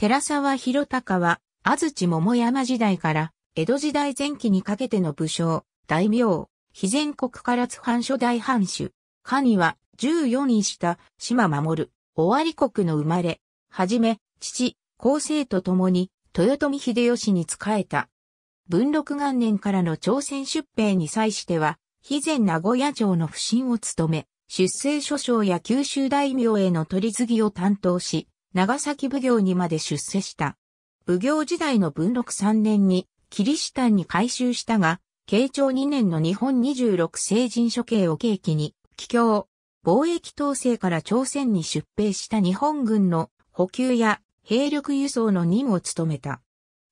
寺沢広隆は、安土桃山時代から江戸時代前期にかけての武将、大名、非全国から津藩初代藩主。下には14位した、島守、尾張国の生まれ、はじめ、父、後世と共に、豊臣秀吉に仕えた。文禄元年からの朝鮮出兵に際しては、非前名古屋城の不審を務め、出生諸将や九州大名への取り次ぎを担当し、長崎奉行にまで出世した。奉行時代の文禄3年に、キリシタンに改修したが、慶長2年の日本26成人処刑を契機に、帰郷、貿易統制から朝鮮に出兵した日本軍の補給や兵力輸送の任を務めた。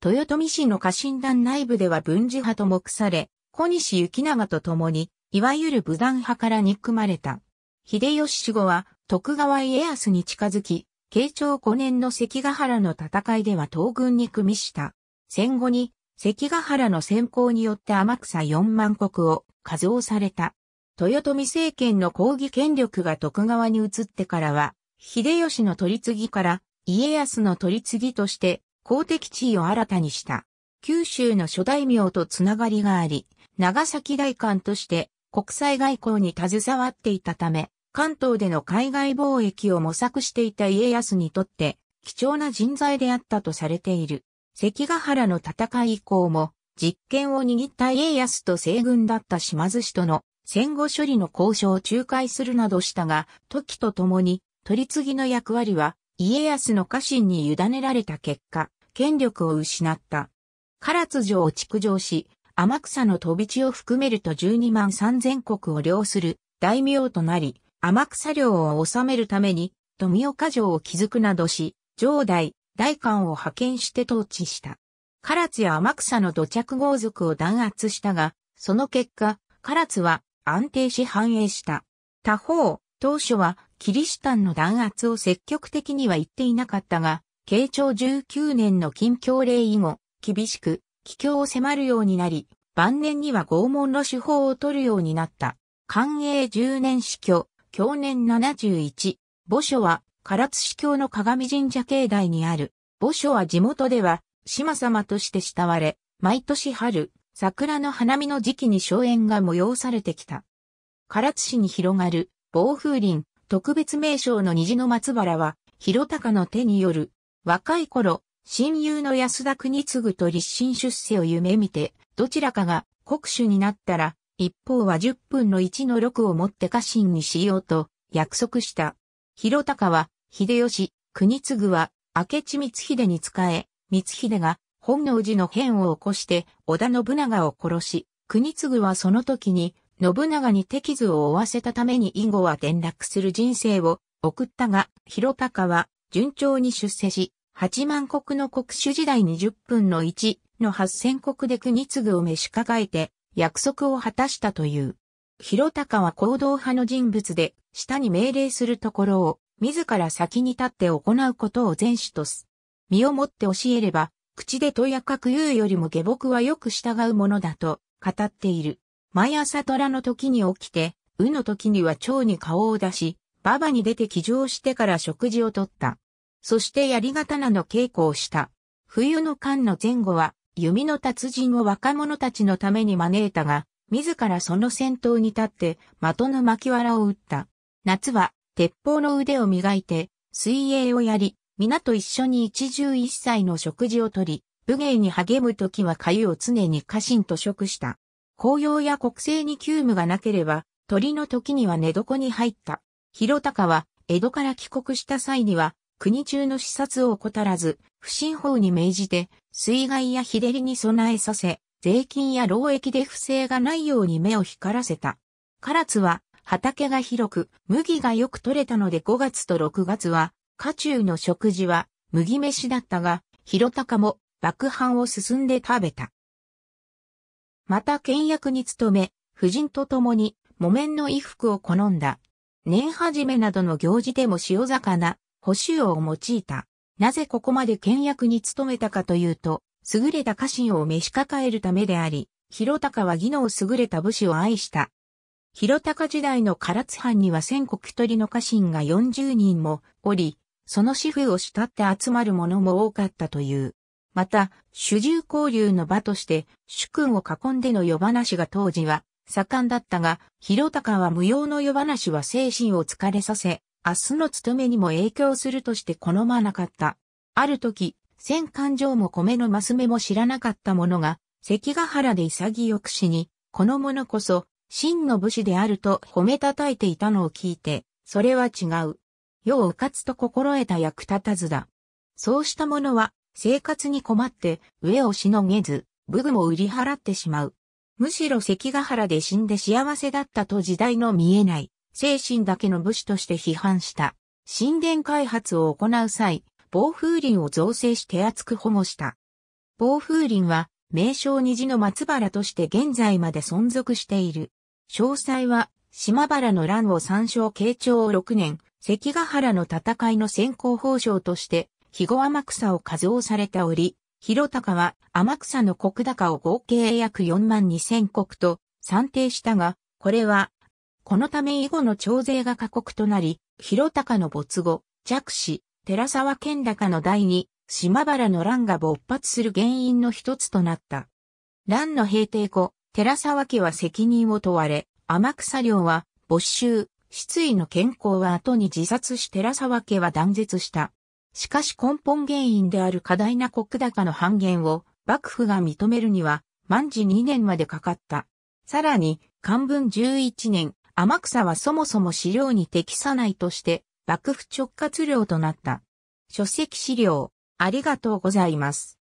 豊臣氏の家臣団内部では文字派と目され、小西行長と共に、いわゆる武断派から憎まれた。秀吉死後は徳川家康に近づき、慶長5年の関ヶ原の戦いでは東軍に組みした。戦後に関ヶ原の先行によって天草4万国を加増された。豊臣政権の抗議権力が徳川に移ってからは、秀吉の取り次ぎから家康の取り次ぎとして公的地位を新たにした。九州の諸大名とつながりがあり、長崎大官として国際外交に携わっていたため、関東での海外貿易を模索していた家康にとって貴重な人材であったとされている。関ヶ原の戦い以降も実権を握った家康と西軍だった島津氏との戦後処理の交渉を仲介するなどしたが、時とともに取り次ぎの役割は家康の家臣に委ねられた結果、権力を失った。唐津城を築城し、天草の飛び地を含めると12万3000国を領する大名となり、天草領を治めるために、富岡城を築くなどし、城代、代官を派遣して統治した。唐津や天草の土着豪族を弾圧したが、その結果、唐津は安定し繁栄した。他方、当初はキリシタンの弾圧を積極的には言っていなかったが、慶長19年の近況令以後、厳しく、帰郷を迫るようになり、晩年には拷問の手法を取るようになった。寛永10年死去、享年71、墓所は唐津市教の鏡神社境内にある。墓所は地元では、島様として慕われ、毎年春、桜の花見の時期に荘園が催されてきた。唐津市に広がる暴風林特別名称の虹の松原は、広高の手による、若い頃、親友の安田国継と立身出世を夢見て、どちらかが国主になったら、一方は10分の1の6をもって家臣にしようと約束した。広高は、秀吉、国次は、明智光秀に仕え、光秀が本能寺の変を起こして織田信長を殺し、国次はその時に信長に手傷を負わせたために以後は転落する人生を送ったが、広高は順調に出世し、八万国の国主時代に10分の1の八千国で国次を召し抱えて、約束を果たしたという。広隆は行動派の人物で、下に命令するところを、自ら先に立って行うことを善主とす。身をもって教えれば、口でとやかく言うよりも下僕はよく従うものだと語っている。毎朝虎の時に起きて、うの時には蝶に顔を出し、馬場に出て騎乗してから食事をとった。そして槍刀の稽古をした。冬の間の前後は弓の達人を若者たちのために招いたが、自らその先頭に立って的の巻き藁を打った。夏は鉄砲の腕を磨いて水泳をやり、皆と一緒に一汁一菜の食事をとり、武芸に励む時は粥を常に家臣と食した。紅葉や国政に急務がなければ、鳥の時には寝床に入った。広高は江戸から帰国した際には国中の視察を怠らず、不審法に命じて、水害や日照りに備えさせ、税金や労役で不正がないように目を光らせた。唐津は畑が広く、麦がよく取れたので5月と6月は、家中の食事は麦飯だったが、広高も爆飯を進んで食べた。また倹約に努め、夫人と共に木綿の衣服を好んだ。年始めなどの行事でも塩魚、保守王を用いた。なぜここまで倹約に努めたかというと、優れた家臣を召し抱えるためであり、広高は技能優れた武士を愛した。広高時代の唐津藩には千国一人の家臣が40人もおり、その主婦を慕って集まる者も多かったという。また、主従交流の場として、主君を囲んでの夜話が当時は盛んだったが、広高は無用の夜話は精神を疲れさせ、明日の務めにも影響するとして好まなかった。ある時、戦艦上も米のマス目も知らなかった者が、関ヶ原で潔く死に、この者こそ、真の武士であると褒めたたいていたのを聞いて、それは違う。世をうかつと心得た役立たずだ。そうした者は、生活に困って、上をしのげず、武具も売り払ってしまう。むしろ関ヶ原で死んで幸せだったと時代の見えない、精神だけの武士として批判した。神殿開発を行う際、防風林を造成して厚く保護した。暴風林は、名称虹の松原として現在まで存続している。詳細は、島原の乱を参照慶長6年、関ヶ原の戦いの先行報奨として、肥後天草を加増されており、広高は天草の国高を合計約4万2000国と算定したが、これはこのため以後の徴税が過酷となり、広高の没後、弱死、寺沢健高の代に、島原の乱が勃発する原因の一つとなった。乱の平定後、寺沢家は責任を問われ、天草領は没収、失意の健康は後に自殺し寺沢家は断絶した。しかし根本原因である過大な国高の半減を幕府が認めるには、万事2年までかかった。さらに、漢文11年、天草はそもそも資料に適さないとして、幕府直轄領となった。書籍資料、ありがとうございます。